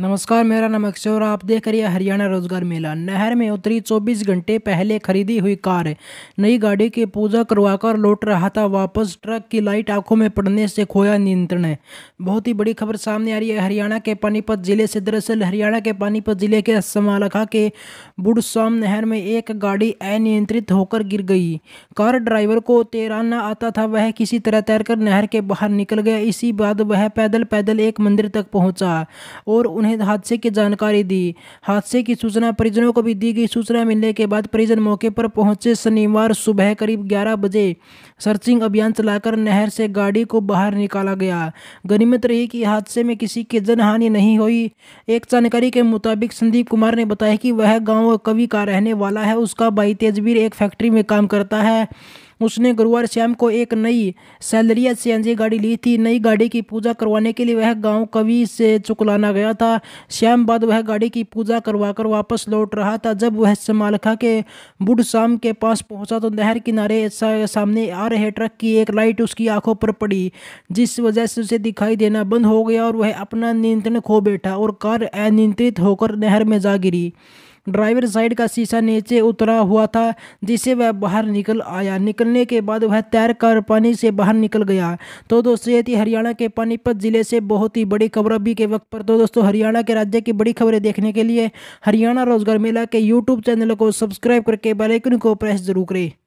नमस्कार मेरा नाम अक्षय और आप देख रहे हैं हरियाणा रोजगार मेला नहर में उतरी 24 घंटे पहले खरीदी हुई कार नई गाड़ी की पूजा करवाकर लौट रहा था वापस ट्रक की लाइट आंखों में पड़ने से खोया नियंत्रण बहुत ही बड़ी खबर सामने आ रही है हरियाणा के पानीपत जिले से दरअसल हरियाणा के पानीपत जिले के समालखा के बुड़साम नहर में एक गाड़ी अनियंत्रित होकर गिर गई कार ड्राइवर को तैराना आता था वह किसी तरह तैरकर नहर के बाहर निकल गया इसी बाद वह पैदल पैदल एक मंदिर तक पहुँचा और उन्हें हादसे की जानकारी दी हादसे की सूचना परिजनों को भी दी गई सूचना मिलने के बाद परिजन मौके पर पहुंचे शनिवार सुबह करीब 11 बजे सर्चिंग अभियान चलाकर नहर से गाड़ी को बाहर निकाला गया गनीमत रही कि हादसे में किसी की जनहानि नहीं हुई एक जानकारी के मुताबिक संदीप कुमार ने बताया कि वह गाँव कवि का रहने वाला है उसका भाई तेजवीर एक फैक्ट्री में काम करता है उसने गुरुवार शाम को एक नई सैलरिया सी गाड़ी ली थी नई गाड़ी की पूजा करवाने के लिए वह गांव कवि से चुकलाना गया था शाम बाद वह गाड़ी की पूजा करवा कर वापस लौट रहा था जब वह समालखा के बुढ़ शाम के पास पहुंचा तो नहर किनारे सामने आ रहे ट्रक की एक लाइट उसकी आंखों पर पड़ी जिस वजह से उसे दिखाई देना बंद हो गया और वह अपना नियंत्रण खो बैठा और कार अनियंत्रित होकर नहर में जा गिरी ड्राइवर साइड का शीशा नीचे उतरा हुआ था जिससे वह बाहर निकल आया निकलने के बाद वह तैर कर पानी से बाहर निकल गया तो दोस्तों ये थी हरियाणा के पानीपत ज़िले से बहुत ही बड़ी खबर अभी के वक्त पर तो दोस्तों हरियाणा के राज्य की बड़ी खबरें देखने के लिए हरियाणा रोजगार मेला के यूट्यूब चैनल को सब्सक्राइब करके बेलाइकन को प्रेस जरूर करें